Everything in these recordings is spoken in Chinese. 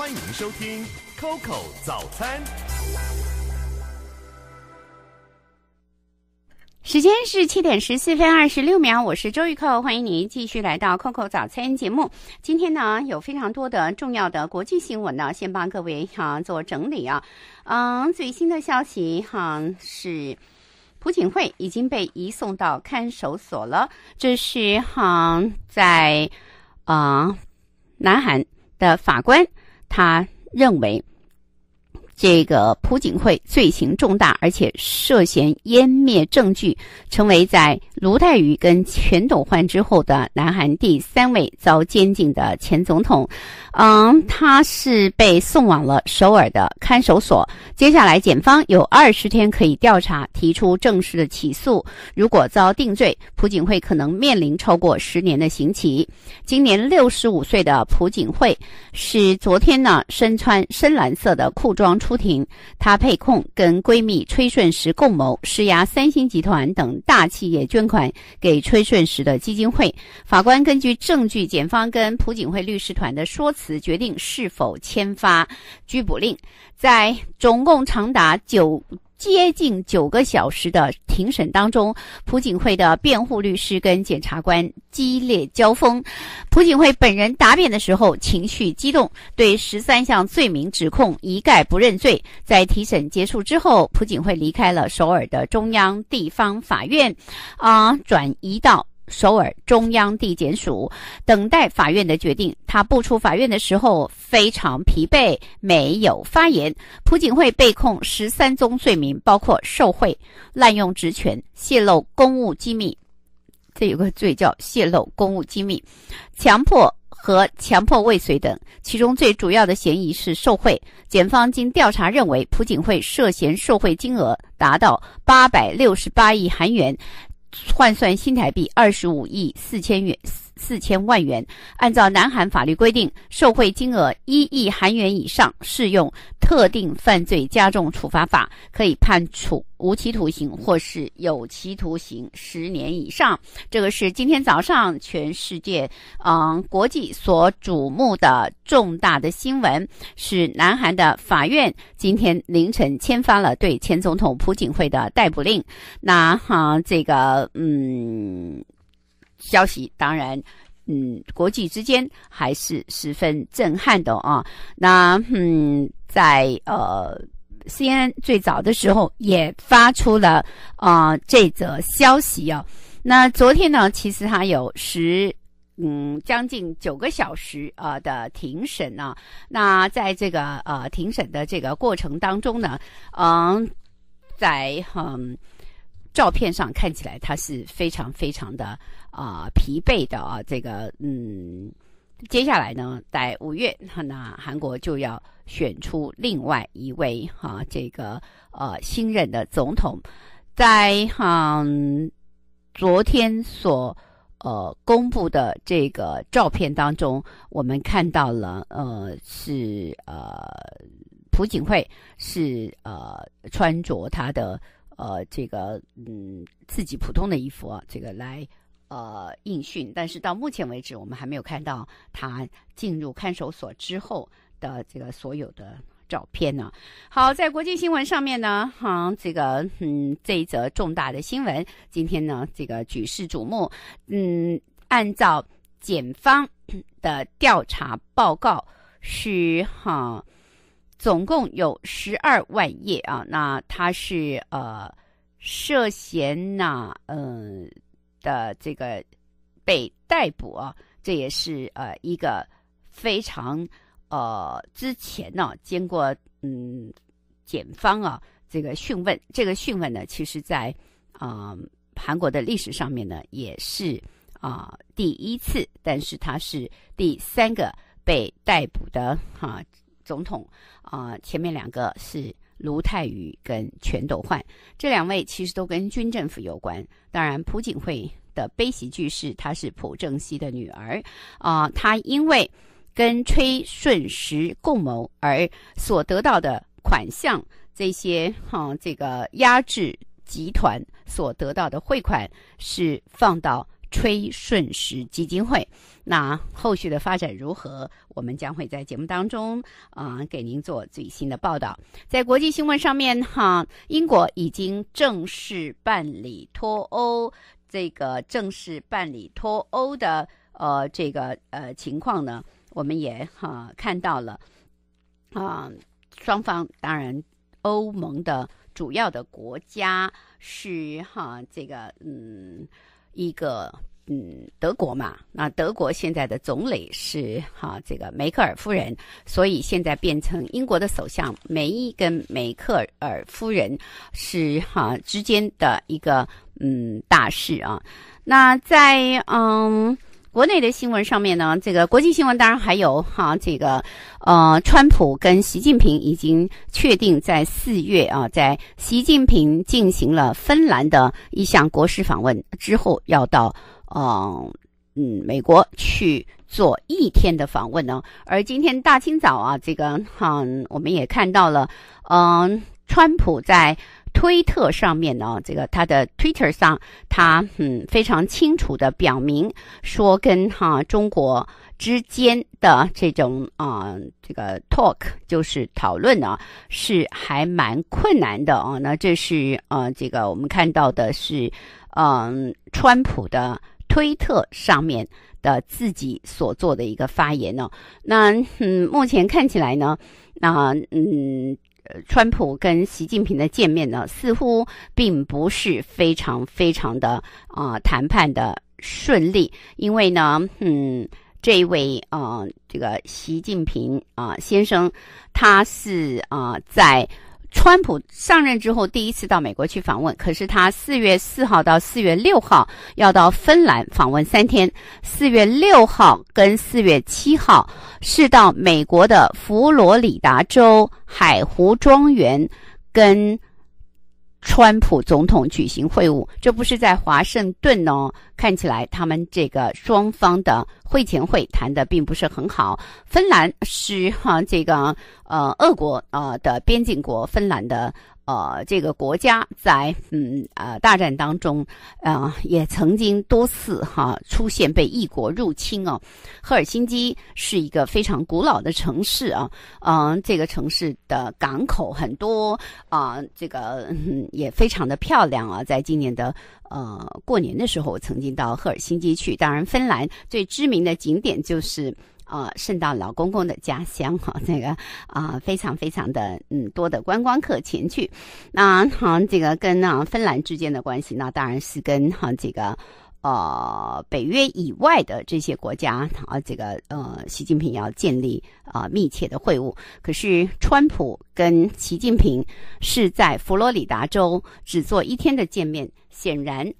欢迎收听 Coco 早餐。时间是七点十四分二十六秒，我是周玉蔻，欢迎您继续来到 Coco 早餐节目。今天呢，有非常多的重要的国际新闻呢，先帮各位哈做整理啊。嗯，最新的消息哈是，朴槿惠已经被移送到看守所了，这是哈在啊，南韩的法官。他认为。这个朴槿惠罪行重大，而且涉嫌湮灭证据，成为在卢泰愚跟全斗焕之后的南韩第三位遭监禁的前总统。嗯，他是被送往了首尔的看守所。接下来，检方有二十天可以调查，提出正式的起诉。如果遭定罪，朴槿惠可能面临超过十年的刑期。今年六十五岁的朴槿惠是昨天呢，身穿深蓝色的裤装出。出庭，她被控跟闺蜜崔顺实共谋施压三星集团等大企业捐款给崔顺实的基金会。法官根据证据、检方跟朴槿惠律师团的说辞，决定是否签发拘捕令。在总共长达九。接近九个小时的庭审当中，朴槿惠的辩护律师跟检察官激烈交锋。朴槿惠本人答辩的时候情绪激动，对十三项罪名指控一概不认罪。在庭审结束之后，朴槿惠离开了首尔的中央地方法院，啊，转移到。首尔中央地检署等待法院的决定。他不出法院的时候非常疲惫，没有发言。朴槿惠被控十三宗罪名，包括受贿、滥用职权、泄露公务机密。这有个罪叫泄露公务机密、强迫和强迫未遂等。其中最主要的嫌疑是受贿。检方经调查认为，朴槿惠涉嫌受贿金额达到八百六十八亿韩元。换算新台币二十五亿四千元。四千万元，按照南韩法律规定，受贿金额一亿韩元以上适用特定犯罪加重处罚法，可以判处无期徒刑或是有期徒刑十年以上。这个是今天早上全世界嗯国际所瞩目的重大的新闻，是南韩的法院今天凌晨签发了对前总统朴槿惠的逮捕令。那哈，这个嗯。消息当然，嗯，国际之间还是十分震撼的啊。那嗯，在呃，CNN 最早的时候也发出了啊这则消息啊。那昨天呢，其实它有十嗯将近九个小时啊的庭审呢。那在这个呃庭审的这个过程当中呢，嗯，在嗯照片上看起来，他是非常非常的。啊，疲惫的啊，这个嗯，接下来呢，在五月，那韩国就要选出另外一位哈，这个呃，新任的总统。在哈昨天所呃公布的这个照片当中，我们看到了呃，是呃朴槿惠是呃穿着她的呃这个嗯自己普通的衣服，啊，这个来。呃，应讯，但是到目前为止，我们还没有看到他进入看守所之后的这个所有的照片呢。好，在国际新闻上面呢，哈，这个嗯，这一则重大的新闻，今天呢，这个举世瞩目。嗯，按照检方 的调查报告是哈，总共有十二万页啊。那他是呃，涉嫌呢，嗯。的这个被逮捕啊，这也是呃一个非常呃之前呢，经过嗯检方啊这个讯问，这个讯问呢，其实，在啊韩国的历史上面呢，也是啊第一次，但是他是第三个被逮捕的哈总统啊，前面两个是。卢泰愚跟全斗焕这两位其实都跟军政府有关。当然，朴槿惠的悲喜剧是，她是朴正熙的女儿，啊，她因为跟崔顺实共谋而所得到的款项，这些，嗯，这个压制集团所得到的汇款是放到。吹顺时基金会，那后续的发展如何？我们将会在节目当中啊，给您做最新的报道。在国际新闻上面，哈，英国已经正式办理脱欧，这个正式办理脱欧的呃，这个呃情况呢，我们也哈看到了。啊，双方当然，欧盟的主要的国家是哈这个嗯。一个嗯，德国嘛，那德国现在的总理是哈这个梅克尔夫人，所以现在变成英国的首相梅伊跟梅克尔夫人是哈之间的一个嗯大事啊。那在嗯。国内的新闻上面呢，这个国际新闻当然还有哈，这个呃，川普跟习近平已经确定在四月啊，在习近平进行了芬兰的一项国事访问之后，要到嗯嗯美国去做一天的访问呢。而今天大清早啊，这个哈，我们也看到了，嗯，川普在。推特上面呢，这个他的 Twitter 上，他嗯非常清楚的表明说跟哈中国之间的这种啊这个 talk 就是讨论呢是还蛮困难的啊。那这是呃这个我们看到的是嗯川普的推特上面的自己所做的一个发言呢。那嗯目前看起来呢，那嗯。川普跟习近平的见面呢，似乎并不是非常非常的啊，谈判的顺利。因为呢，嗯，这位啊，这个习近平啊先生，他是啊在。川普上任之后第一次到美国去访问，可是他四月四号到四月六号要到芬兰访问三天，四月六号跟四月七号是到美国的佛罗里达州海湖庄园跟。川普总统举行会晤，这不是在华盛顿哦。看起来他们这个双方的会前会谈的并不是很好。芬兰是哈这个呃，俄国呃的边境国，芬兰的。呃，这个国家在嗯呃大战当中啊，也曾经多次哈出现被异国入侵哦。赫尔辛基是一个非常古老的城市啊，嗯，这个城市的港口很多啊，这个也非常的漂亮啊。在今年的呃过年的时候，我曾经到赫尔辛基去。当然，芬兰最知名的景点就是。啊，渗到老公公的家乡哈，这个啊，非常非常的嗯多的观光客前去。那哈，这个跟那芬兰之间的关系，那当然是跟哈这个呃北约以外的这些国家啊，这个呃，习近平要建立啊密切的会晤。可是川普跟习近平是在佛罗里达州只做一天的见面，显然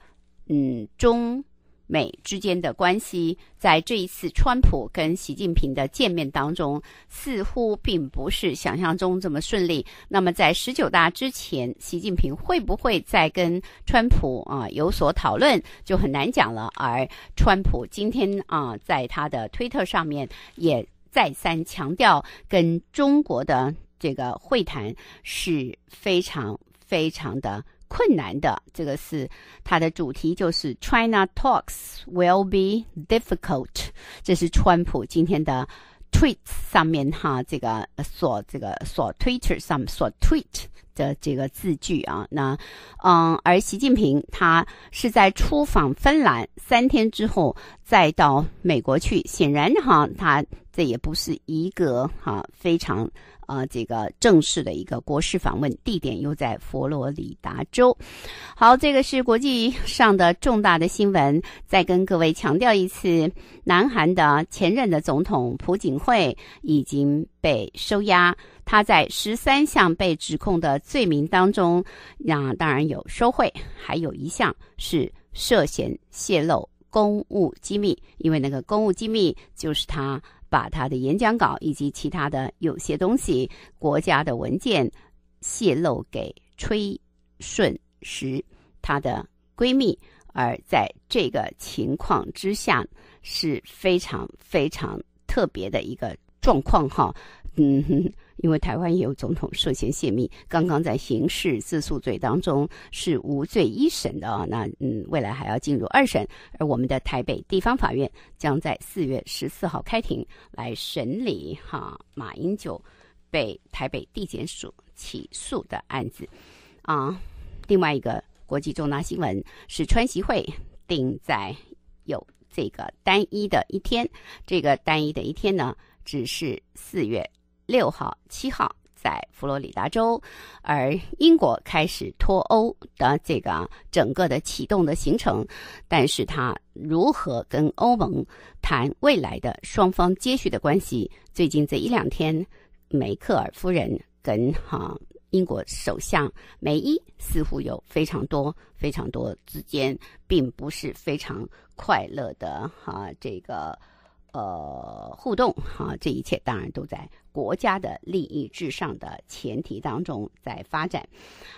嗯中。美之间的关系，在这一次川普跟习近平的见面当中，似乎并不是想象中这么顺利。那么，在十九大之前，习近平会不会再跟川普啊有所讨论，就很难讲了。而川普今天啊，在他的推特上面也再三强调，跟中国的这个会谈是非常非常的。困难的，这个是它的主题，就是 China talks will be difficult。这是川普今天的 tweets 上面哈，这个所这个所 twitter 上所 tweet 的这个字句啊。那嗯，而习近平他是在出访芬兰三天之后。再到美国去，显然哈，他这也不是一个哈非常呃这个正式的一个国事访问，地点又在佛罗里达州。好，这个是国际上的重大的新闻。再跟各位强调一次，南韩的前任的总统朴槿惠已经被收押，他在十三项被指控的罪名当中，那当然有受贿，还有一项是涉嫌泄露。公务机密，因为那个公务机密就是他把他的演讲稿以及其他的有些东西、国家的文件泄露给崔顺实他的闺蜜，而在这个情况之下是非常非常特别的一个状况哈。嗯，因为台湾也有总统涉嫌泄密，刚刚在刑事自诉罪当中是无罪一审的啊，那嗯，未来还要进入二审，而我们的台北地方法院将在四月十四号开庭来审理哈马英九被台北地检署起诉的案子啊。另外一个国际重大新闻是川西会定在有这个单一的一天，这个单一的一天呢，只是四月。六号、七号在佛罗里达州，而英国开始脱欧的这个整个的启动的行程，但是他如何跟欧盟谈未来的双方接续的关系？最近这一两天，梅克尔夫人跟哈英国首相梅伊似乎有非常多、非常多之间，并不是非常快乐的哈这个呃互动。哈，这一切当然都在。国家的利益至上的前提当中，在发展。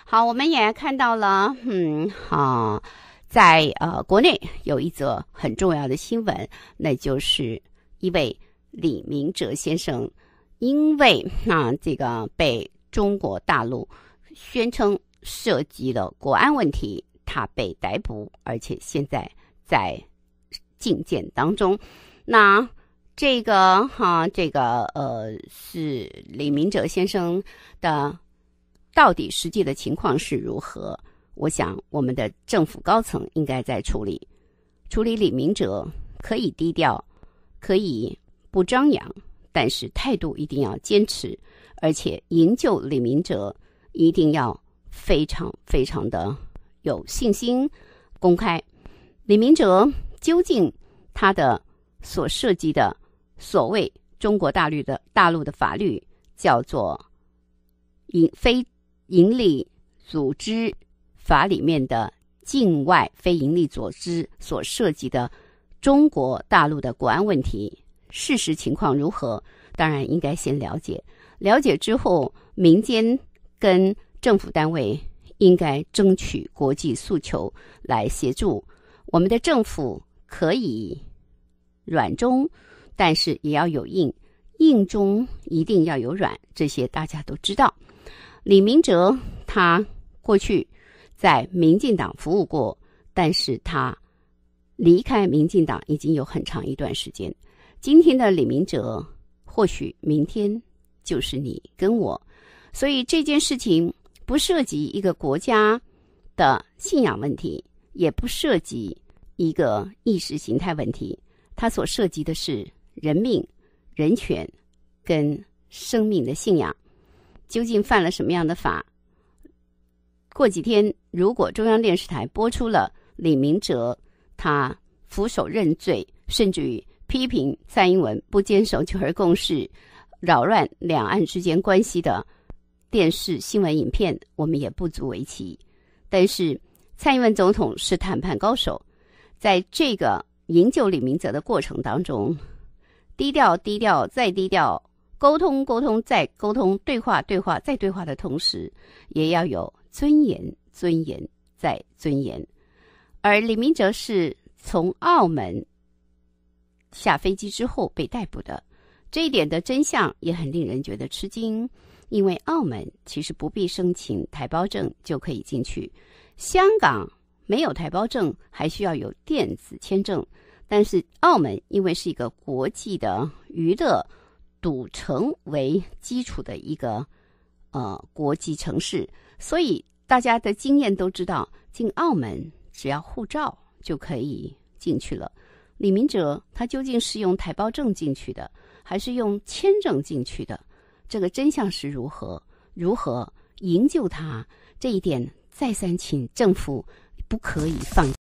好，我们也看到了，嗯，好，在呃，国内有一则很重要的新闻，那就是一位李明哲先生，因为啊，这个被中国大陆宣称涉及了国安问题，他被逮捕，而且现在在觐见当中。那。这个哈，这个呃，是李明哲先生的，到底实际的情况是如何？我想，我们的政府高层应该在处理，处理李明哲可以低调，可以不张扬，但是态度一定要坚持，而且营救李明哲一定要非常非常的有信心，公开。李明哲究竟他的所涉及的。所谓中国大陆的大陆的法律叫做《营非盈利组织法》里面的境外非盈利组织所涉及的中国大陆的国安问题，事实情况如何？当然应该先了解，了解之后，民间跟政府单位应该争取国际诉求来协助我们的政府，可以软中。但是也要有硬，硬中一定要有软，这些大家都知道。李明哲他过去在民进党服务过，但是他离开民进党已经有很长一段时间。今天的李明哲，或许明天就是你跟我。所以这件事情不涉及一个国家的信仰问题，也不涉及一个意识形态问题，它所涉及的是。人命、人权跟生命的信仰，究竟犯了什么样的法？过几天，如果中央电视台播出了李明哲他俯首认罪，甚至于批评蔡英文不坚守九二共识、扰乱两岸之间关系的电视新闻影片，我们也不足为奇。但是，蔡英文总统是谈判高手，在这个营救李明哲的过程当中。低调，低调，再低调；沟通，沟通，再沟通；对话，对话，再对话的同时，也要有尊严，尊严，再尊严。而李明哲是从澳门下飞机之后被逮捕的，这一点的真相也很令人觉得吃惊，因为澳门其实不必申请台胞证就可以进去，香港没有台胞证，还需要有电子签证。但是澳门因为是一个国际的娱乐赌城为基础的一个呃国际城市，所以大家的经验都知道，进澳门只要护照就可以进去了。李明哲他究竟是用台胞证进去的，还是用签证进去的？这个真相是如何？如何营救他？这一点再三请政府不可以放。